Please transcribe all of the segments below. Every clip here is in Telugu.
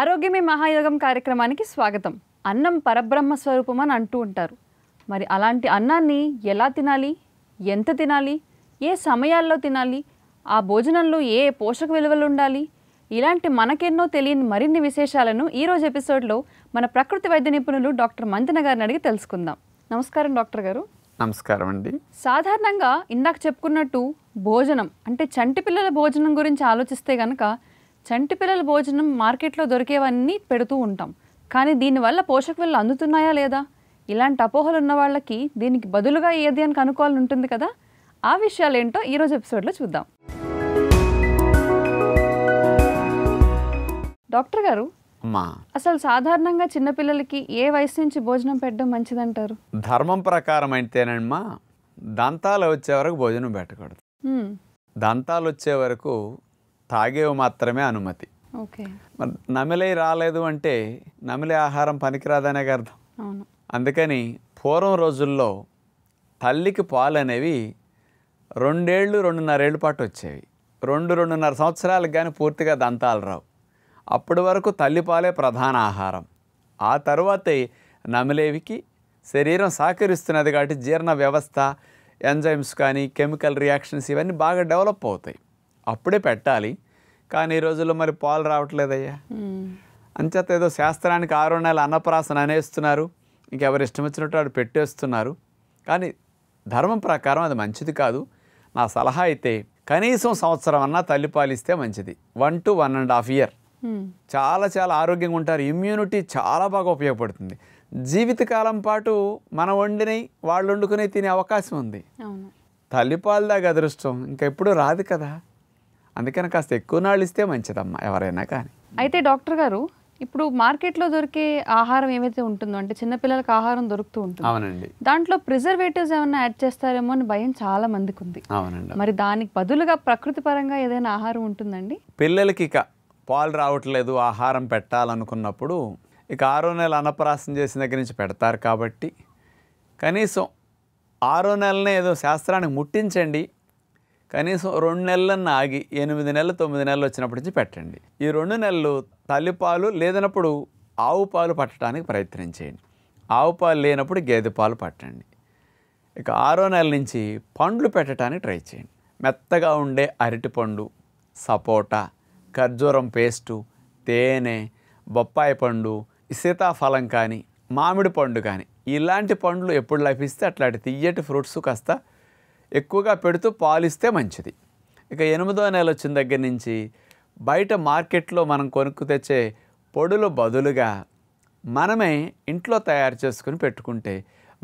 ఆరోగ్యమే మహాయోగం కార్యక్రమానికి స్వాగతం అన్నం పరబ్రహ్మ స్వరూపం అని అంటూ ఉంటారు మరి అలాంటి అన్నాన్ని ఎలా తినాలి ఎంత తినాలి ఏ సమయాల్లో తినాలి ఆ భోజనంలో ఏ పోషక విలువలు ఉండాలి ఇలాంటి మనకెన్నో తెలియని మరిన్ని విశేషాలను ఈరోజు ఎపిసోడ్లో మన ప్రకృతి వైద్య నిపుణులు డాక్టర్ మంతెన గారిని అడిగి తెలుసుకుందాం నమస్కారం డాక్టర్ గారు నమస్కారం అండి సాధారణంగా ఇందాక చెప్పుకున్నట్టు భోజనం అంటే చంటి పిల్లల భోజనం గురించి ఆలోచిస్తే కనుక చంటి పిల్లల భోజనం మార్కెట్లో దొరికేవన్నీ పెడుతూ ఉంటాం కానీ దీనివల్ల పోషక విలువలు అందుతున్నాయా లేదా ఇలాంటి అపోహలు ఉన్న వాళ్ళకి దీనికి బదులుగా ఏది అని కనుక్కోవాలని ఉంటుంది కదా ఆ విషయాలు ఏంటో ఈరోజు ఎపిసోడ్లో చూద్దాం డాక్టర్ గారు అసలు సాధారణంగా చిన్నపిల్లలకి ఏ వయసు నుంచి భోజనం పెట్టడం మంచిదంటారు ధర్మం ప్రకారం అయితేనమ్మా దంతాలు వచ్చే వరకు భోజనం పెట్టకూడదు దంతాలు వచ్చే వరకు తాగేవి మాత్రమే అనుమతి మరి నమిలే రాలేదు అంటే నమిలే ఆహారం పనికిరాదనే అర్థం అందుకని పూర్వం రోజుల్లో తల్లికి పాలు అనేవి రెండేళ్ళు రెండున్నరేళ్ళ పాటు వచ్చేవి రెండు రెండున్నర సంవత్సరాలకు కానీ పూర్తిగా దంతాలు రావు అప్పటి వరకు తల్లిపాలే ప్రధాన ఆహారం ఆ తర్వాత నమిలేవికి శరీరం సహకరిస్తున్నది కాబట్టి జీర్ణ వ్యవస్థ ఎంజైమ్స్ కానీ కెమికల్ రియాక్షన్స్ ఇవన్నీ బాగా డెవలప్ అవుతాయి అప్పుడే పెట్టాలి కానీ ఈ రోజుల్లో మరి పాలు రావట్లేదయ్యా అంచేత ఏదో శాస్త్రానికి ఆరు నెలల అన్నప్రాసన అనేస్తున్నారు ఇంకెవరు ఇష్టం వచ్చినట్టు వాడు పెట్టేస్తున్నారు కానీ ధర్మం ప్రకారం అది మంచిది కాదు నా సలహా అయితే కనీసం సంవత్సరం అన్నా తల్లి పాలిస్తే మంచిది one to one and half year చాలా చాలా ఆరోగ్యంగా ఉంటారు ఇమ్యూనిటీ చాలా బాగా ఉపయోగపడుతుంది జీవితకాలం పాటు మనం వండినవి వాళ్ళు వండుకునే తినే అవకాశం ఉంది తల్లిపాలదాగా అదృష్టం ఇంకా ఎప్పుడు రాదు కదా అందుకని కాస్త ఎక్కువ నాళ్ళు ఇస్తే మంచిదమ్మా ఎవరైనా కానీ అయితే డాక్టర్ గారు ఇప్పుడు మార్కెట్లో దొరికే ఆహారం ఏమైతే ఉంటుందో అంటే చిన్నపిల్లలకి ఆహారం దొరుకుతూ ఉంటుంది అవునండి దాంట్లో ప్రిజర్వేటివ్స్ ఏమైనా యాడ్ చేస్తారేమో అని భయం చాలా మందికి ఉంది అవునండి మరి దానికి బదులుగా ప్రకృతి పరంగా ఏదైనా ఆహారం ఉంటుందండి పిల్లలకి ఇక పాలు రావట్లేదు ఆహారం పెట్టాలనుకున్నప్పుడు ఇక ఆరో నెల అన్నప్రాసం చేసిన దగ్గర నుంచి పెడతారు కాబట్టి కనీసం ఆరో నెలనే ఏదో శాస్త్రానికి ముట్టించండి కనీసం రెండు నెలలన్న ఆగి ఎనిమిది నెలలు తొమ్మిది నెలలు వచ్చినప్పటి నుంచి పెట్టండి ఈ రెండు నెలలు తల్లిపాలు లేదన్నప్పుడు ఆవు పాలు పట్టడానికి ప్రయత్నం చేయండి ఆవు పాలు లేనప్పుడు గేదె పాలు పట్టండి ఇక ఆరో నెల నుంచి పండ్లు పెట్టడానికి ట్రై చేయండి మెత్తగా ఉండే అరటిపండు సపోటా ఖర్జూరం పేస్టు తేనె బొప్పాయి పండు సీతాఫలం కానీ మామిడి పండు కానీ ఇలాంటి పండ్లు ఎప్పుడు లభిస్తే అట్లాంటి తియ్యటి ఫ్రూట్స్ కాస్త ఎక్కువగా పెడుతూ పాలిస్తే మంచిది ఇక ఎనిమిదో నెల వచ్చిన దగ్గర నుంచి బయట మార్కెట్లో మనం కొనుక్కు తెచ్చే పొడులు బదులుగా మనమే ఇంట్లో తయారు చేసుకుని పెట్టుకుంటే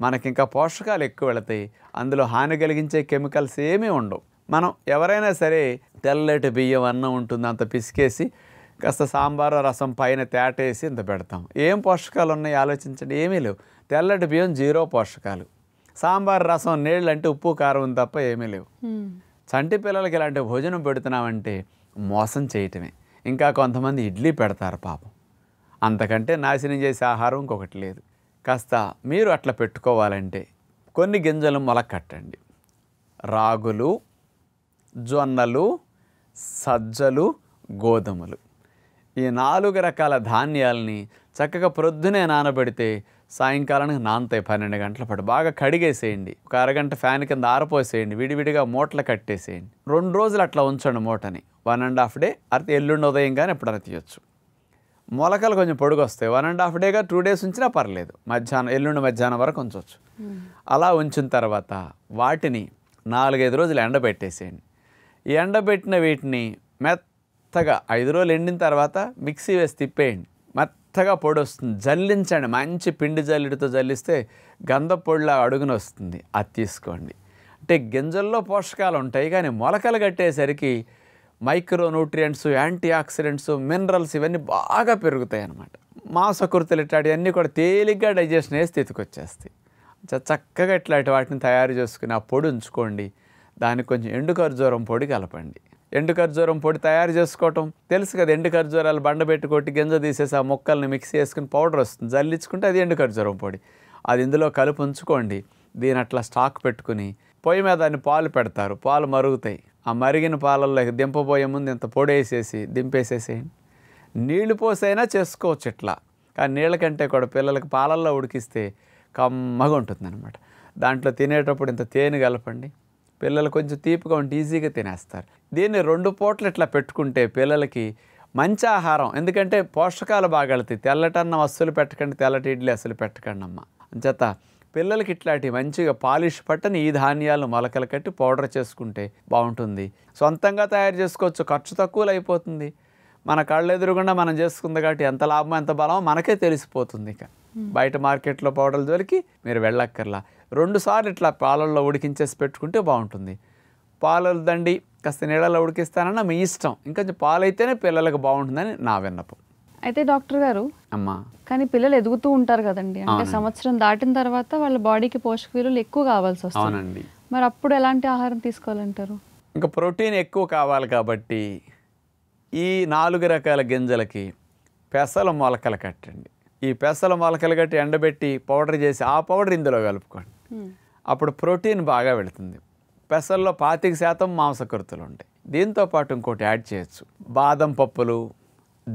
మనకి ఇంకా పోషకాలు ఎక్కువ వెళతాయి అందులో హాని కలిగించే కెమికల్స్ ఏమీ ఉండవు మనం ఎవరైనా సరే తెల్లటి బియ్యం అన్నం ఉంటుంది అంత పిసికేసి కాస్త సాంబారు రసం పైన తేటేసి ఇంత పెడతాం ఏం పోషకాలు ఉన్నాయి ఆలోచించండి ఏమీ లేవు తెల్లటి బియ్యం జీరో పోషకాలు సాంబార్ రసం నీళ్ళు అంటే ఉప్పు కారం తప్ప ఏమీ లేవు చంటి పిల్లలకి ఇలాంటి భోజనం పెడుతున్నామంటే మోసం చేయటమే ఇంకా కొంతమంది ఇడ్లీ పెడతారు పాపం అంతకంటే నాశనం చేసే ఆహారం ఇంకొకటి లేదు కాస్త మీరు అట్లా పెట్టుకోవాలంటే కొన్ని గింజలు మొలకట్టండి రాగులు జొన్నలు సజ్జలు గోధుమలు ఈ నాలుగు రకాల ధాన్యాలని చక్కగా ప్రొద్దునే నానబెడితే సాయంకాలానికి నానతాయి పన్నెండు గంటల పాటు బాగా కడిగేసేయండి ఒక అరగంట ఫ్యాన్ కింద ఆరపోసేయండి విడివిడిగా మూటలు కట్టేసేయండి రెండు రోజులు అట్లా ఉంచండి మూటని వన్ అండ్ హాఫ్ డే అయితే ఎల్లుండి ఉదయం కానీ ఎప్పుడైనా తీయొచ్చు మొలకలు కొంచెం పొడుగు వస్తాయి వన్ అండ్ హాఫ్ డేగా టూ డేస్ ఉంచినా పర్లేదు మధ్యాహ్నం ఎల్లుండి మధ్యాహ్నం వరకు ఉంచవచ్చు అలా ఉంచిన తర్వాత వాటిని నాలుగైదు రోజులు ఎండబెట్టేసేయండి ఎండబెట్టిన వీటిని మెత్తగా ఐదు రోజులు ఎండిన తర్వాత మిక్సీ వేసి తిప్పేయండి మెత్తగా పొడి వస్తుంది జల్లించండి మంచి పిండి జల్లిడితో జల్లిస్తే గంధ పొడిలా అడుగున వస్తుంది అది తీసుకోండి అంటే గింజల్లో పోషకాలు ఉంటాయి కానీ మొలకలు కట్టేసరికి micronutrients antioxidants minerals ఇవన్నీ బాగా పెరుగుతాయి అన్నమాట మాసకృతులు ఇట్లా అన్నీ కూడా తేలిగ్గా డైజెషన్ అయ్యే స్థితికి వచ్చేస్తాయి చక్కగా ఇట్లాంటి వాటిని తయారు చేసుకుని ఆ పొడి ఉంచుకోండి దానికి కొంచెం ఎండు ఖర్జూరం పొడి కలపండి ఎండు ఖర్జూరం పొడి తయారు చేసుకోవటం తెలుసు కదా ఎండు ఖర్జూరాలు బండ పెట్టుకొట్టి గింజ తీసేసి ఆ మొక్కల్ని మిక్సీ వేసుకుని పౌడర్ వస్తుంది జల్లించుకుంటే అది ఎండు ఖర్జూరం పొడి అది ఇందులో కలుపు ఉంచుకోండి దీని అట్లా స్టాక్ పెట్టుకుని పొయ్యి మీద దాన్ని పాలు పెడతారు పాలు మరుగుతాయి ఆ మరిగిన పాలల్లో దింపబోయే ముందు ఇంత పొడి వేసేసి దింపేసేసేయండి నీళ్లు పోసైనా చేసుకోవచ్చు ఇట్లా కానీ నీళ్ళ కంటే కూడా పిల్లలకి పాలల్లో ఉడికిస్తే కమ్మగా అనమాట దాంట్లో తినేటప్పుడు ఇంత తేనె కలపండి పిల్లలు కొంచెం తీపిగా ఉంటే ఈజీగా తినేస్తారు దీన్ని రెండు పూటలు ఇట్లా పెట్టుకుంటే పిల్లలకి మంచి ఆహారం ఎందుకంటే పోషకాలు బాగా వెళ్తాయి తెల్లటన్న వస్తువులు పెట్టకండి తెల్లటి ఇడ్లీ అసలు పెట్టకండి అమ్మ అంచేత పిల్లలకి ఇట్లాంటి మంచిగా పాలిష్ పట్టని ఈ ధాన్యాలు మొలకలు కట్టి పౌడర్ చేసుకుంటే బాగుంటుంది సొంతంగా తయారు చేసుకోవచ్చు ఖర్చు తక్కువలు అయిపోతుంది మన కళ్ళు ఎదురుగుండా మనం చేసుకుంది కాబట్టి ఎంత లాభం ఎంత బలం మనకే తెలిసిపోతుంది ఇక బయట మార్కెట్లో పౌడర్ల జోలికి మీరు వెళ్ళక్కర్లా రెండుసార్లు ఇట్లా పాలల్లో ఉడికించేసి పెట్టుకుంటే బాగుంటుంది పాలలు దండి కాస్త నీళ్ళలో ఉడికిస్తానన్నా మీ ఇష్టం ఇంకా పాలైతేనే పిల్లలకు బాగుంటుందని నా విన్నపం అయితే డాక్టర్ గారు అమ్మా కానీ పిల్లలు ఎదుగుతూ ఉంటారు కదండి అంటే సంవత్సరం దాటిన తర్వాత వాళ్ళ బాడీకి పోషక విలువలు ఎక్కువ కావాల్సి వస్తుంది మరి అప్పుడు ఎలాంటి ఆహారం తీసుకోవాలంటారు ఇంకా ప్రోటీన్ ఎక్కువ కావాలి కాబట్టి ఈ నాలుగు రకాల గింజలకి పెసల మొలకలు కట్టండి ఈ పెసల మొలకలు కట్టి ఎండబెట్టి పౌడర్ చేసి ఆ పౌడర్ ఇందులో కలుపుకోండి అప్పుడు ప్రోటీన్ బాగా వెళుతుంది పెసల్లో పాతిక శాతం మాంసకృతులు ఉంటాయి దీంతో పాటు ఇంకోటి యాడ్ చేయొచ్చు బాదం పప్పులు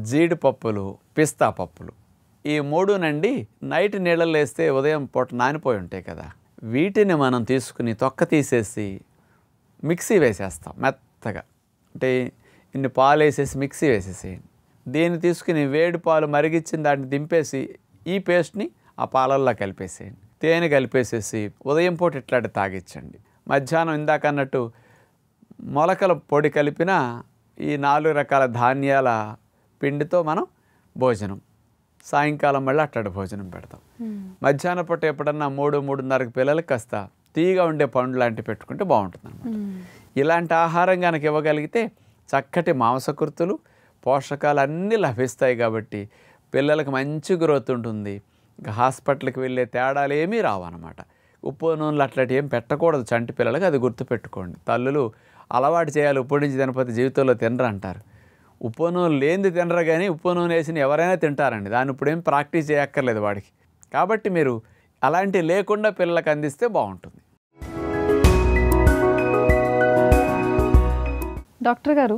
జీడిపప్పులు పిస్తా పప్పులు ఈ మూడు నండి నైట్ నీళ్ళల్లో వేస్తే ఉదయం పూట నానిపోయి ఉంటాయి కదా వీటిని మనం తీసుకుని తొక్క తీసేసి మిక్సీ వేసేస్తాం మెత్తగా అంటే ఇన్ని పాలు వేసేసి మిక్సీ వేసేసేయండి దీన్ని తీసుకుని వేడి పాలు మరిగిచ్చిన దాన్ని దింపేసి ఈ పేస్ట్ని ఆ పాలల్లో కలిపేసేయండి తేనె కలిపేసేసి ఉదయం పూట ఇట్లాంటి తాగించండి మధ్యాహ్నం ఇందాక అన్నట్టు మొలకల పొడి కలిపిన ఈ నాలుగు రకాల ధాన్యాల పిండితో మనం భోజనం సాయంకాలం మళ్ళీ అట్లాంటి భోజనం పెడతాం మధ్యాహ్న పూట ఎప్పుడన్నా మూడు మూడున్నరకు పిల్లలకి కాస్త తీగ ఉండే పండు లాంటివి పెట్టుకుంటే బాగుంటుంది అనమాట ఇలాంటి ఆహారం కనుక ఇవ్వగలిగితే చక్కటి మాంసకృతులు పోషకాలు అన్నీ లభిస్తాయి కాబట్టి పిల్లలకు మంచి గ్రోత్ ఉంటుంది ఇంకా హాస్పిటల్కి వెళ్ళే తేడాలు ఏమీ రావన్నమాట ఉప్పు నూనెలు అట్లాంటివి ఏం పెట్టకూడదు చంటి పిల్లలకి అది గుర్తుపెట్టుకోండి తల్లులు అలవాటు చేయాలి ఉప్పు నుంచి తినపతి జీవితంలో తినరు అంటారు ఉప్పు నూనె లేనిది తినరు కానీ ఉప్పు నూనె వేసిన ఎవరైనా తింటారండి దాన్ని ఇప్పుడేం ప్రాక్టీస్ చేయక్కర్లేదు వాడికి కాబట్టి మీరు అలాంటివి లేకుండా పిల్లలకు అందిస్తే బాగుంటుంది డాక్టర్ గారు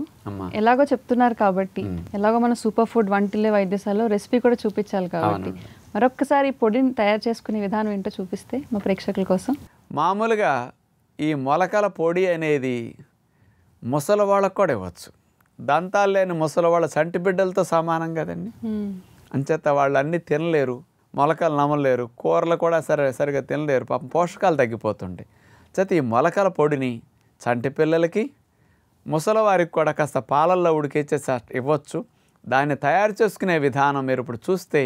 ఎలాగో చెప్తున్నారు కాబట్టి ఎలాగో మన సూపర్ ఫుడ్ వంటిల్లే వైద్యశాలలో రెసిపీ కూడా చూపించాలి కాబట్టి మరొక్కసారి పొడిని తయారు చేసుకునే విధానం ఏంటో చూపిస్తే మా ప్రేక్షకుల కోసం మామూలుగా ఈ మొలకల పొడి అనేది ముసలి వాళ్ళకు కూడా ఇవ్వచ్చు దంతాలు లేని ముసలి వాళ్ళ సంటి బిడ్డలతో సమానం కదండి అంచేత వాళ్ళు అన్నీ తినలేరు మొలకలు నమ్మలేరు కూరలు కూడా సరే సరిగా తినలేరు పాపం పోషకాలు తగ్గిపోతుండే చేత ఈ మొలకల పొడిని చంటి పిల్లలకి ముసలివారికి కూడా కాస్త పాలల్లో ఉడికేచ్చే ఇవ్వచ్చు దాన్ని తయారు చేసుకునే విధానం మీరు ఇప్పుడు చూస్తే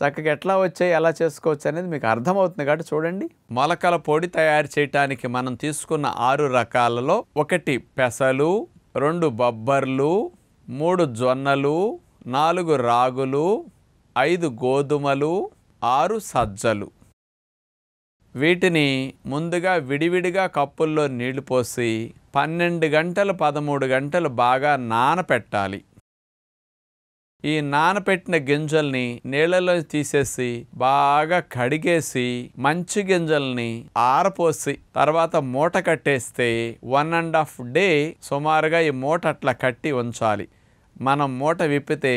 చక్కగా ఎట్లా వచ్చాయి ఎలా చేసుకోవచ్చు అనేది మీకు అర్థమవుతుంది కాబట్టి చూడండి మొలకల పొడి తయారు చేయటానికి మనం తీసుకున్న ఆరు రకాలలో ఒకటి పెసలు రెండు బొబ్బర్లు మూడు జొన్నలు నాలుగు రాగులు ఐదు గోధుమలు ఆరు సజ్జలు వీటిని ముందుగా విడివిడిగా కప్పుల్లో నీళ్లు పోసి పన్నెండు గంటలు పదమూడు గంటలు బాగా నానపెట్టాలి ఈ నానపెట్టిన గింజల్ని నీళ్ళలో తీసేసి బాగా కడిగేసి మంచి గింజల్ని ఆరపోసి తర్వాత మూట కట్టేస్తే వన్ అండ్ హాఫ్ డే సుమారుగా ఈ మూట అట్లా కట్టి ఉంచాలి మనం మూట విప్పితే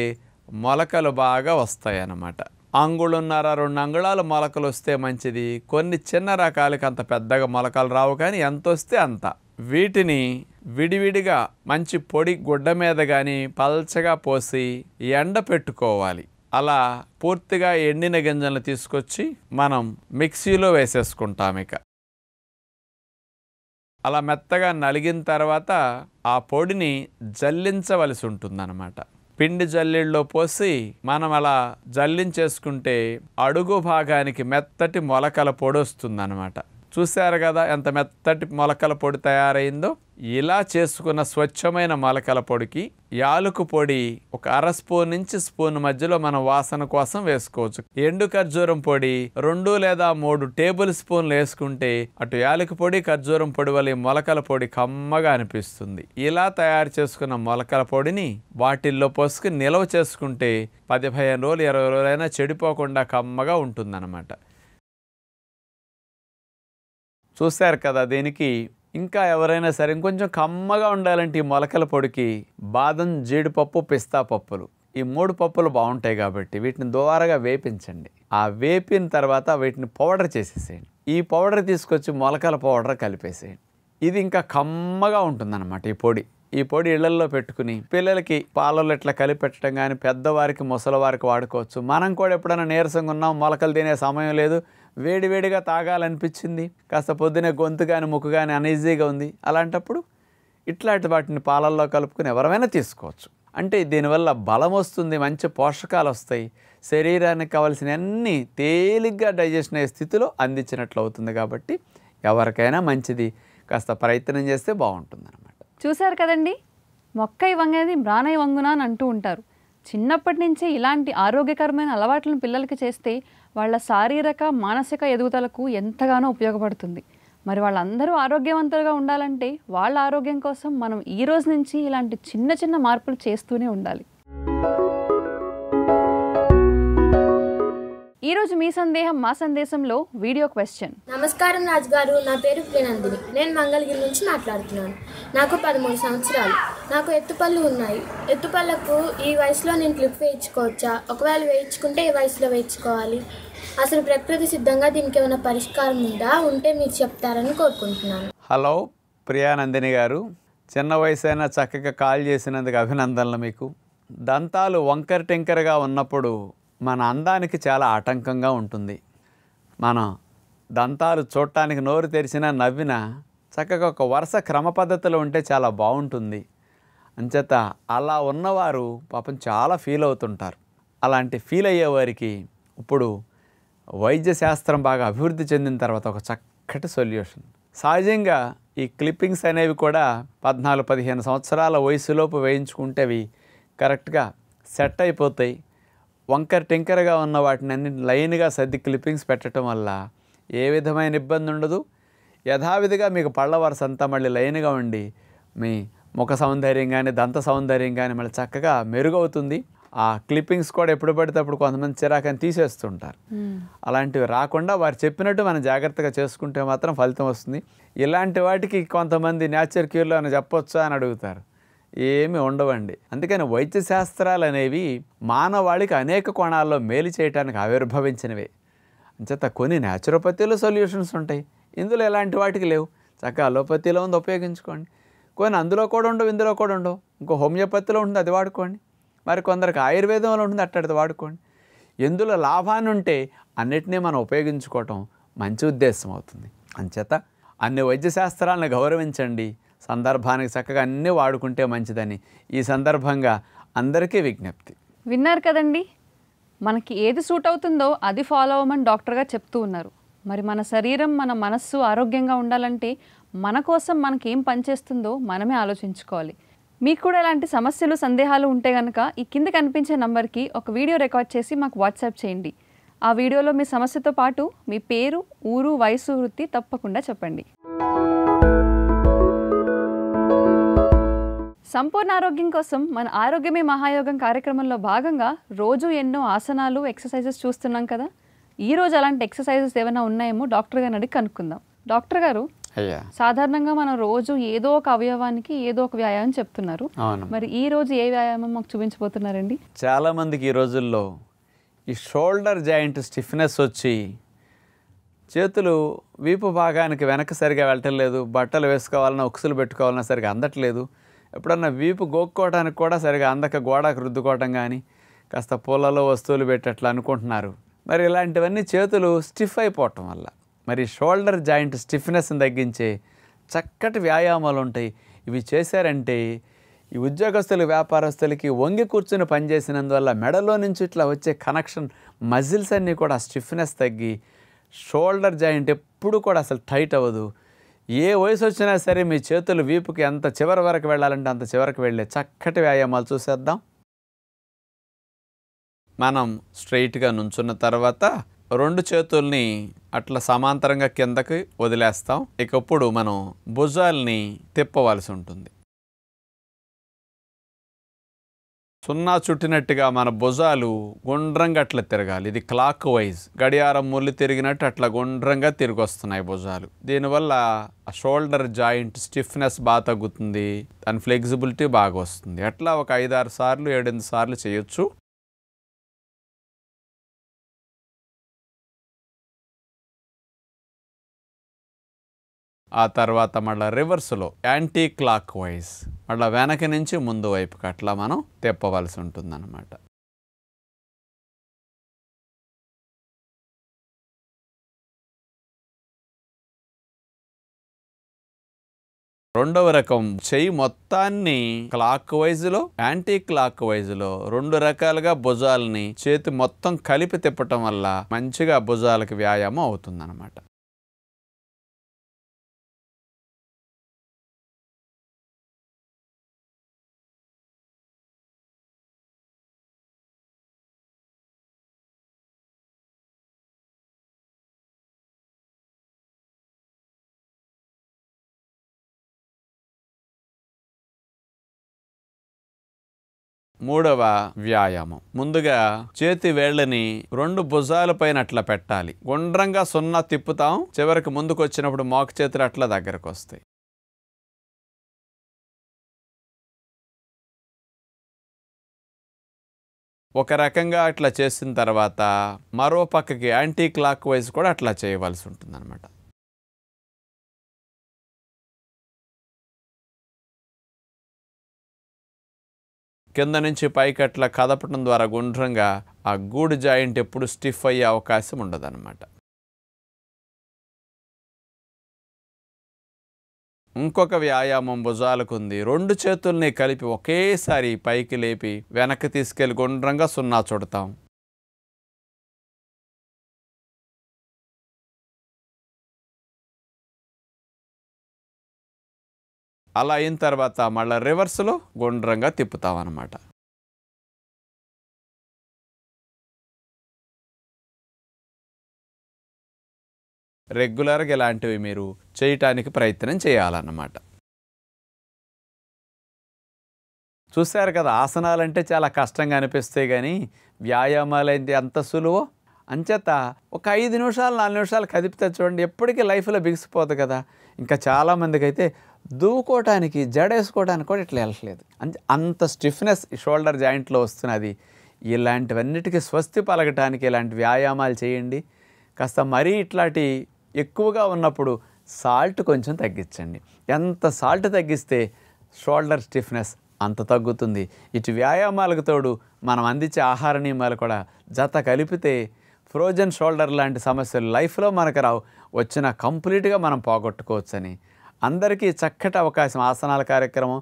మొలకలు బాగా వస్తాయి అన్నమాట అంగుళున్నర రెండు అంగుళాలు మొలకలు వస్తే మంచిది కొన్ని చిన్న రకాలకి అంత పెద్దగా మొలకలు రావు కానీ ఎంత వస్తే అంత వీటిని విడివిడిగా మంచి పొడి గుడ్డ మీద కానీ పల్చగా పోసి ఎండ పెట్టుకోవాలి అలా పూర్తిగా ఎండిన గింజలను తీసుకొచ్చి మనం మిక్సీలో వేసేసుకుంటాం ఇక అలా మెత్తగా నలిగిన తర్వాత ఆ పొడిని జల్లించవలసి ఉంటుందన్నమాట పిండి జల్లిల్లో పోసి మనం అలా జల్లించేసుకుంటే అడుగు భాగానికి మెత్తటి మొలకల పొడి వస్తుందన్నమాట చూశారు కదా ఎంత మెత్తటి మొలకల పొడి తయారైందో ఇలా చేసుకున్న స్వచ్ఛమైన మొలకల పొడికి యాలుకు పొడి ఒక అర స్పూన్ నుంచి స్పూన్ మధ్యలో మనం వాసన కోసం వేసుకోవచ్చు ఎండు ఖర్జూరం పొడి రెండు లేదా మూడు టేబుల్ స్పూన్లు వేసుకుంటే అటు యాలకు పొడి ఖర్జూరం పొడి వల్ల మొలకల పొడి కమ్మగా అనిపిస్తుంది ఇలా తయారు చేసుకున్న మొలకల పొడిని వాటిల్లో పోసుకుని నిల్వ చేసుకుంటే పది పదిహేను రోజులు ఇరవై రోజులైనా చెడిపోకుండా కమ్మగా ఉంటుందన్నమాట చూశారు కదా దీనికి ఇంకా ఎవరైనా సరే ఇంకొంచెం కమ్మగా ఉండాలంటే ఈ మొలకల పొడికి బాదం జీడిపప్పు పిస్తా పప్పులు ఈ మూడు పప్పులు బాగుంటాయి కాబట్టి వీటిని దోరగా వేపించండి ఆ వేపిన తర్వాత వీటిని పౌడర్ చేసేసేయండి ఈ పౌడర్ తీసుకొచ్చి మొలకల పౌడర్ కలిపేసేయండి ఇది ఇంకా కమ్మగా ఉంటుందన్నమాట ఈ పొడి ఈ పొడి ఇళ్లల్లో పెట్టుకుని పిల్లలకి పాలలో ఇట్లా కలిపెట్టడం కానీ పెద్దవారికి ముసలివారికి వాడుకోవచ్చు మనం కూడా ఎప్పుడైనా నీరసంగా ఉన్నాం మొలకలు తినే సమయం లేదు వేడివేడిగా తాగాలనిపించింది కాస్త పొద్దునే గొంతు కానీ ముక్కు కానీ అనీజీగా ఉంది అలాంటప్పుడు ఇట్లాంటి వాటిని పాలల్లో కలుపుకుని ఎవరైనా తీసుకోవచ్చు అంటే దీనివల్ల బలం వస్తుంది మంచి పోషకాలు వస్తాయి శరీరానికి కావలసిన అన్ని తేలిగ్గా డైజెషన్ అయ్యే స్థితిలో అందించినట్లు అవుతుంది కాబట్టి ఎవరికైనా మంచిది కాస్త ప్రయత్నం చేస్తే బాగుంటుంది అనమాట చూశారు కదండి మొక్కై వంగేది మ్రానై వంగునా అని అంటూ ఉంటారు చిన్నప్పటి నుంచే ఇలాంటి ఆరోగ్యకరమైన అలవాట్లను పిల్లలకి చేస్తే వాళ్ళ శారీరక మానసిక ఎదుగుదలకు ఎంతగానో ఉపయోగపడుతుంది మరి వాళ్ళందరూ ఆరోగ్యవంతులుగా ఉండాలంటే వాళ్ళ ఆరోగ్యం కోసం మనం ఈ రోజు నుంచి ఇలాంటి చిన్న చిన్న మార్పులు చేస్తూనే ఉండాలి ఈరోజు మీ సందేహం మా సందేశంలో వీడియో క్వశ్చన్ నమస్కారం రాజుగారు నా పేరు ప్రేనందిని నేను మంగళగిరి నుంచి మాట్లాడుతున్నాను నాకు పదమూడు సంవత్సరాలు నాకు ఎత్తుపళ్ళు ఉన్నాయి ఎత్తుపళ్ళకు ఈ వయసులో నేను క్లిప్ వేయించుకోవచ్చా ఒకవేళ వేయించుకుంటే ఏ వయసులో వేయించుకోవాలి అసలు ప్రకృతి సిద్ధంగా దీనికి ఏమైనా పరిష్కారం ఉందా ఉంటే మీరు చెప్తారని కోరుకుంటున్నాను హలో ప్రియానందిని గారు చిన్న వయసు అయినా చక్కగా కాల్ చేసినందుకు అభినందనలు మీకు దంతాలు వంకర టెంకరగా ఉన్నప్పుడు మన అందానికి చాలా ఆటంకంగా ఉంటుంది మనం దంతాలు చూడటానికి నోరు తెరిచినా నవ్వినా చక్కగా ఒక వరుస క్రమ పద్ధతిలో ఉంటే చాలా బాగుంటుంది అంచేత అలా ఉన్నవారు పాపం చాలా ఫీల్ అవుతుంటారు అలాంటి ఫీల్ అయ్యేవారికి ఇప్పుడు వైద్య శాస్త్రం బాగా అభివృద్ధి చెందిన తర్వాత ఒక చక్కటి సొల్యూషన్ సహజంగా ఈ క్లిప్పింగ్స్ అనేవి కూడా పద్నాలుగు పదిహేను సంవత్సరాల వయసులోపు వేయించుకుంటే అవి కరెక్ట్గా సెట్ అయిపోతాయి వంకర టింకరగా ఉన్న వాటిని అన్ని లైన్గా సర్ది క్లిప్పింగ్స్ పెట్టడం వల్ల ఏ విధమైన ఇబ్బంది ఉండదు యథావిధిగా మీకు పళ్ళ వరుస అంతా మళ్ళీ లైన్గా ఉండి మీ ముఖ సౌందర్యం కానీ దంత సౌందర్యం కానీ మళ్ళీ చక్కగా మెరుగవుతుంది ఆ క్లిప్పింగ్స్ కూడా ఎప్పుడు పడితే అప్పుడు కొంతమంది చిరాకని తీసేస్తుంటారు అలాంటివి రాకుండా వారు చెప్పినట్టు మనం జాగ్రత్తగా చేసుకుంటే మాత్రం ఫలితం వస్తుంది ఇలాంటి వాటికి కొంతమంది న్యాచురల్ క్యూర్లో అని చెప్పొచ్చా అని అడుగుతారు ఏమి ఉండవండి అందుకని వైద్య శాస్త్రాలు అనేవి మానవాళికి అనేక కోణాల్లో మేలు చేయటానికి ఆవిర్భవించినవి అంచేత కొన్ని న్యాచురోపతిలో సొల్యూషన్స్ ఉంటాయి ఇందులో ఎలాంటి వాటికి లేవు చక్కగా అలోపతిలో ఉంది ఉపయోగించుకోండి కొన్ని అందులో కూడా ఉండవు ఇందులో కూడా ఉండవు ఇంకో హోమియోపతిలో ఉంటుంది అది వాడుకోండి మరి కొందరికి ఆయుర్వేదంలో ఉంటుంది అట్టడిది వాడుకోండి ఎందులో లాభాన్ని ఉంటే అన్నిటినీ మనం ఉపయోగించుకోవటం మంచి ఉద్దేశం అవుతుంది అంచేత అన్ని వైద్యశాస్త్రాలను గౌరవించండి సందర్భానికి చక్కగా అన్నీ వాడుకుంటే మంచిదని ఈ సందర్భంగా అందరికీ విజ్ఞప్తి విన్నారు కదండి మనకి ఏది సూట్ అవుతుందో అది ఫాలో అవ్వమని డాక్టర్గా చెప్తూ ఉన్నారు మరి మన శరీరం మన మనస్సు ఆరోగ్యంగా ఉండాలంటే మన కోసం మనకేం పనిచేస్తుందో మనమే ఆలోచించుకోవాలి మీకు కూడా ఇలాంటి సమస్యలు సందేహాలు ఉంటే కనుక ఈ కింద కనిపించే నంబర్కి ఒక వీడియో రికార్డ్ చేసి మాకు వాట్సాప్ చేయండి ఆ వీడియోలో మీ సమస్యతో పాటు మీ పేరు ఊరు వయసు వృత్తి తప్పకుండా చెప్పండి సంపూర్ణ ఆరోగ్యం కోసం మన ఆరోగ్యమే మహాయోగం కార్యక్రమంలో భాగంగా రోజు ఎన్నో ఆసనాలు ఎక్సర్సైజెస్ చూస్తున్నాం కదా ఈ రోజు అలాంటి ఎక్సర్సైజెస్ ఏమైనా ఉన్నాయేమో డాక్టర్ గారిని అడిగి కనుక్కుందాం డాక్టర్ గారు సాధారణంగా మనం రోజు ఏదో ఒక అవయవానికి ఏదో ఒక వ్యాయామం చెప్తున్నారు మరి ఈ రోజు ఏ వ్యాయామం మాకు చూపించబోతున్నారండి చాలా మందికి ఈ రోజుల్లో ఈ షోల్డర్ జాయింట్ స్టిఫ్నెస్ వచ్చి చేతులు వీపు భాగానికి వెనక సరిగా వెళ్ళటం లేదు బట్టలు వేసుకోవాలన్నా ఉక్సులు పెట్టుకోవాలన్నా సరిగా అందట్లేదు ఎప్పుడన్నా వీపు గోక్కోవడానికి కూడా సరిగా అందక గోడకు రుద్దుకోవటం కానీ కాస్త పూలలో వస్తువులు పెట్టట్లా అనుకుంటున్నారు మరి ఇలాంటివన్నీ చేతులు స్టిఫ్ అయిపోవటం వల్ల మరి షోల్డర్ జాయింట్ స్టిఫ్నెస్ని తగ్గించే చక్కటి వ్యాయామాలు ఉంటాయి ఇవి చేశారంటే ఈ ఉద్యోగస్తులు వ్యాపారస్తులకి వంగి కూర్చుని పనిచేసినందువల్ల మెడలో నుంచి ఇట్లా వచ్చే కనెక్షన్ మజిల్స్ అన్నీ కూడా స్టిఫ్నెస్ తగ్గి షోల్డర్ జాయింట్ ఎప్పుడు కూడా అసలు టైట్ అవ్వదు ఏ వయసు వచ్చినా సరే మీ చేతులు వీపుకి ఎంత చివరి వరకు వెళ్ళాలంటే అంత చివరికి వెళ్ళే చక్కటి వ్యాయామాలు చూసేద్దాం మనం స్ట్రైట్గా నుంచున్న తర్వాత రెండు చేతుల్ని అట్లా సమాంతరంగా కిందకి వదిలేస్తాం ఇకప్పుడు మనం భుజాల్ని తిప్పవలసి ఉంటుంది సున్నా చుట్టినట్టుగా మన భుజాలు గుండ్రంగా అట్లా తిరగాలి ఇది క్లాక్ వైజ్ గడియారం ముళ్ళు తిరిగినట్టు అట్లా గుండ్రంగా తిరిగి వస్తున్నాయి భుజాలు దీనివల్ల ఆ షోల్డర్ జాయింట్ స్టిఫ్నెస్ బాగా తగ్గుతుంది దాని ఫ్లెక్సిబిలిటీ బాగా వస్తుంది అట్లా ఒక ఐదారు సార్లు ఏడెనిమిది సార్లు చేయొచ్చు ఆ తర్వాత మళ్ళీ రివర్స్లో యాంటీ క్లాక్ వైజ్ మళ్ళీ వెనక నుంచి ముందు వైపుకి అట్లా మనం తెప్పవలసి ఉంటుందన్నమాట రెండవ రకం చెయ్యి మొత్తాన్ని క్లాక్ వైజ్లో యాంటీ క్లాక్ వైజ్లో రెండు రకాలుగా భుజాలని చేతి మొత్తం కలిపి తిప్పటం వల్ల మంచిగా భుజాలకు వ్యాయామం అవుతుందన్నమాట మూడవ వ్యాయామం ముందుగా చేతి వేళ్ళని రెండు భుజాల పైన అట్లా పెట్టాలి గుండ్రంగా సున్నా తిప్పుతాం చివరికి ముందుకు వచ్చినప్పుడు మోక చేతులు అట్లా దగ్గరకు వస్తాయి ఒక రకంగా అట్లా చేసిన తర్వాత మరో పక్కకి యాంటీ క్లాక్ వైజ్ కూడా అట్లా చేయవలసి ఉంటుందన్నమాట కింద నుంచి పైకట్ల కదపటం ద్వారా గుండ్రంగా ఆ గూడు జాయింట్ ఎప్పుడు స్టిఫ్ అయ్యే అవకాశం ఉండదన్నమాట ఇంకొక వ్యాయామం భుజాలకు ఉంది రెండు చేతుల్ని కలిపి ఒకేసారి పైకి లేపి వెనక్కి తీసుకెళ్లి గుండ్రంగా సున్నా చుడతాం అలా అయిన తర్వాత మళ్ళీ రివర్స్లో గుండ్రంగా తిప్పుతామన్నమాట రెగ్యులర్గా ఇలాంటివి మీరు చేయటానికి ప్రయత్నం చేయాలన్నమాట చూశారు కదా ఆసనాలంటే చాలా కష్టంగా అనిపిస్తాయి కానీ వ్యాయామాలు అయితే ఎంత సులువో అంచేత ఒక ఐదు నిమిషాలు నాలుగు నిమిషాలు కదిపితే చూడండి ఎప్పటికీ లైఫ్లో బిగిసిపోదు కదా ఇంకా చాలామందికి అయితే దూకోవటానికి జడేసుకోవడానికి కూడా ఇట్లా వెళ్ళట్లేదు అంటే అంత స్టిఫ్నెస్ షోల్డర్ జాయింట్లో వస్తున్నది ఇలాంటివన్నిటికీ స్వస్తి పలకటానికి ఇలాంటి వ్యాయామాలు చేయండి కాస్త మరీ ఇట్లాంటి ఎక్కువగా ఉన్నప్పుడు సాల్ట్ కొంచెం తగ్గించండి ఎంత సాల్ట్ తగ్గిస్తే షోల్డర్ స్టిఫ్నెస్ అంత తగ్గుతుంది ఇటు వ్యాయామాలకు తోడు మనం అందించే ఆహార నియమాలు కూడా జత కలిపితే ఫ్రోజన్ షోల్డర్ లాంటి సమస్యలు లైఫ్లో మనకు రావు వచ్చిన కంప్లీట్గా మనం పోగొట్టుకోవచ్చని అందరికీ చక్కటి అవకాశం ఆసనాల కార్యక్రమం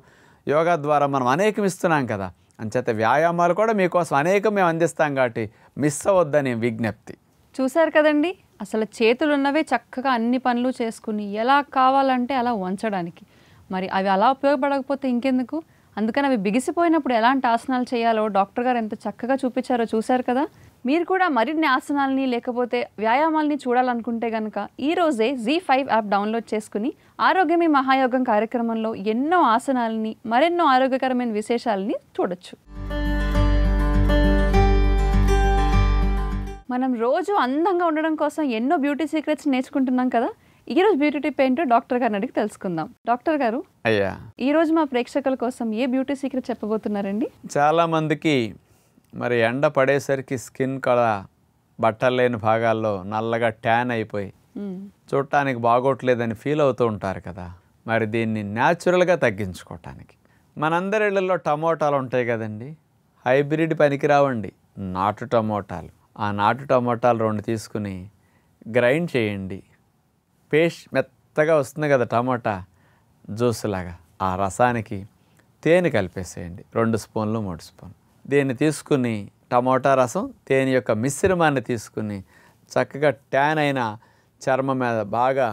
యోగా ద్వారా మనం అనేకం ఇస్తున్నాం కదా అంచేత వ్యాయామాలు కూడా మీకోసం అనేకం మేము అందిస్తాం కాబట్టి మిస్ అవ్వద్దని విజ్ఞప్తి చూశారు కదండి అసలు చేతులు ఉన్నవే చక్కగా అన్ని పనులు చేసుకుని ఎలా కావాలంటే అలా వంచడానికి మరి అవి అలా ఉపయోగపడకపోతే ఇంకెందుకు అందుకని అవి బిగిసిపోయినప్పుడు ఎలాంటి ఆసనాలు చేయాలో డాక్టర్ గారు ఎంత చక్కగా చూపించారో చూశారు కదా మీరు కూడా మరిన్ని ఆసనాలని లేకపోతే వ్యాయామాలని చూడాలనుకుంటే కనుక ఈరోజే జీ ఫైవ్ యాప్ డౌన్లోడ్ చేసుకుని ఆరోగ్యమే మహాయోగం కార్యక్రమంలో ఎన్నో ఆసనాలని మరెన్నో ఆరోగ్యకరమైన విశేషాలని చూడొచ్చు మనం రోజు అందంగా ఉండడం కోసం ఎన్నో బ్యూటీ సీక్రెట్స్ నేర్చుకుంటున్నాం కదా ఈ రోజు బ్యూటీ టిప్ ఏంటో డాక్టర్ గారిని అడిగి తెలుసుకుందాం డాక్టర్ గారు అయ్యా ఈ రోజు మా ప్రేక్షకుల కోసం ఏ బ్యూటీ సీక్రెట్ చెప్పబోతున్నారండి చాలా మందికి మరి ఎండ పడేసరికి స్కిన్ కూడా బట్టలేని భాగాల్లో నల్లగా ట్యాన్ అయిపోయి చూడటానికి బాగోట్లేదని ఫీల్ అవుతూ ఉంటారు కదా మరి దీన్ని న్యాచురల్గా తగ్గించుకోవటానికి మనందరి ఇళ్లలో టమోటాలు ఉంటాయి కదండి హైబ్రిడ్ పనికిరావండి నాటు టమోటాలు ఆ నాటు టమోటాలు రెండు తీసుకుని గ్రైండ్ చేయండి పేస్ట్ మెత్తగా వస్తుంది కదా టమోటా జ్యూస్ లాగా ఆ రసానికి తేనె కలిపేసేయండి రెండు స్పూన్లు మూడు స్పూన్లు దీన్ని తీసుకుని టమోటా రసం తేనె యొక్క మిశ్రమాన్ని తీసుకుని చక్కగా ట్యాన్ అయిన చర్మం మీద బాగా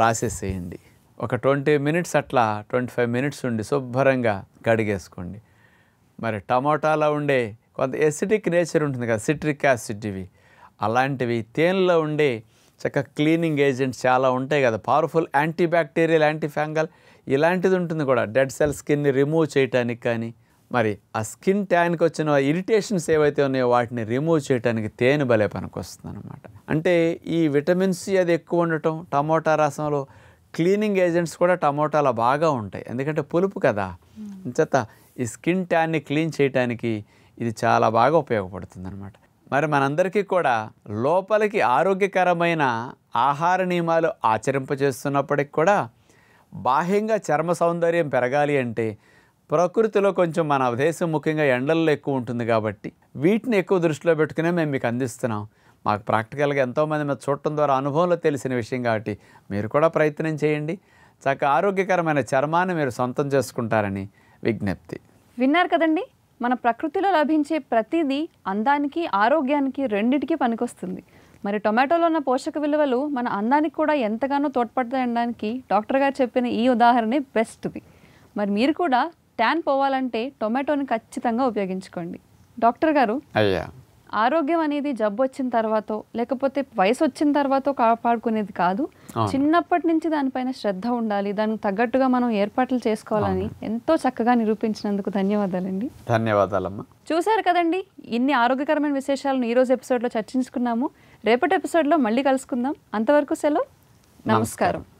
రాసేసేయండి ఒక ట్వంటీ మినిట్స్ అట్లా ట్వంటీ ఫైవ్ మినిట్స్ ఉండి శుభ్రంగా కడిగేసుకోండి మరి టమోటాలో ఉండే కొంత ఎసిడిక్ నేచర్ ఉంటుంది కదా సిట్రిక్ యాసిడ్ ఇవి అలాంటివి తేనెలో ఉండే చక్క క్లీనింగ్ ఏజెంట్స్ చాలా ఉంటాయి కదా పవర్ఫుల్ యాంటీబ్యాక్టీరియల్ ఫ్యాంగల్ ఇలాంటిది ఉంటుంది కూడా డెడ్ సెల్ స్కిన్ని రిమూవ్ చేయటానికి కానీ మరి ఆ స్కిన్ ట్యాన్కి వచ్చిన ఇరిటేషన్స్ ఏవైతే ఉన్నాయో వాటిని రిమూవ్ చేయడానికి తేనె బలే పనికి వస్తుంది అనమాట అంటే ఈ విటమిన్ సి అది ఎక్కువ ఉండటం టమోటా రసంలో క్లీనింగ్ ఏజెంట్స్ కూడా టమోటాలో బాగా ఉంటాయి ఎందుకంటే పులుపు కదా చేత ఈ స్కిన్ ట్యాన్ని క్లీన్ చేయడానికి ఇది చాలా బాగా ఉపయోగపడుతుంది అనమాట మరి మనందరికీ కూడా లోపలికి ఆరోగ్యకరమైన ఆహార నియమాలు ఆచరింపజేస్తున్నప్పటికి కూడా బాహ్యంగా చర్మ సౌందర్యం పెరగాలి అంటే ప్రకృతిలో కొంచెం మన దేశం ముఖ్యంగా ఎండల్లో ఎక్కువ ఉంటుంది కాబట్టి వీటిని ఎక్కువ దృష్టిలో పెట్టుకునే మేము మీకు అందిస్తున్నాం మాకు ప్రాక్టికల్గా ఎంతోమంది మేము చూడటం ద్వారా అనుభవంలో తెలిసిన విషయం కాబట్టి మీరు కూడా ప్రయత్నం చేయండి చక్క ఆరోగ్యకరమైన చర్మాన్ని మీరు సొంతం చేసుకుంటారని విజ్ఞప్తి విన్నారు కదండి మన ప్రకృతిలో లభించే ప్రతిదీ అందానికి ఆరోగ్యానికి రెండింటికి పనికొస్తుంది మరి టొమాటోలో ఉన్న పోషక విలువలు మన అందానికి కూడా ఎంతగానో తోడ్పడతాయనడానికి డాక్టర్ గారు చెప్పిన ఈ ఉదాహరణ బెస్ట్ది మరి మీరు కూడా ట్యాన్ పోవాలంటే టొమాటోని ఖచ్చితంగా ఉపయోగించుకోండి డాక్టర్ గారు అయ్యా ఆరోగ్యం అనేది జబ్బు వచ్చిన తర్వాత లేకపోతే వయసు వచ్చిన తర్వాత కాపాడుకునేది కాదు చిన్నప్పటి నుంచి దానిపైన శ్రద్ధ ఉండాలి దానికి తగ్గట్టుగా మనం ఏర్పాట్లు చేసుకోవాలని ఎంతో చక్కగా నిరూపించినందుకు ధన్యవాదాలండి ధన్యవాదాలమ్మా చూశారు కదండి ఇన్ని ఆరోగ్యకరమైన విశేషాలను ఈరోజు ఎపిసోడ్లో చర్చించుకున్నాము రేపటి ఎపిసోడ్లో మళ్ళీ కలుసుకుందాం అంతవరకు సెలవు నమస్కారం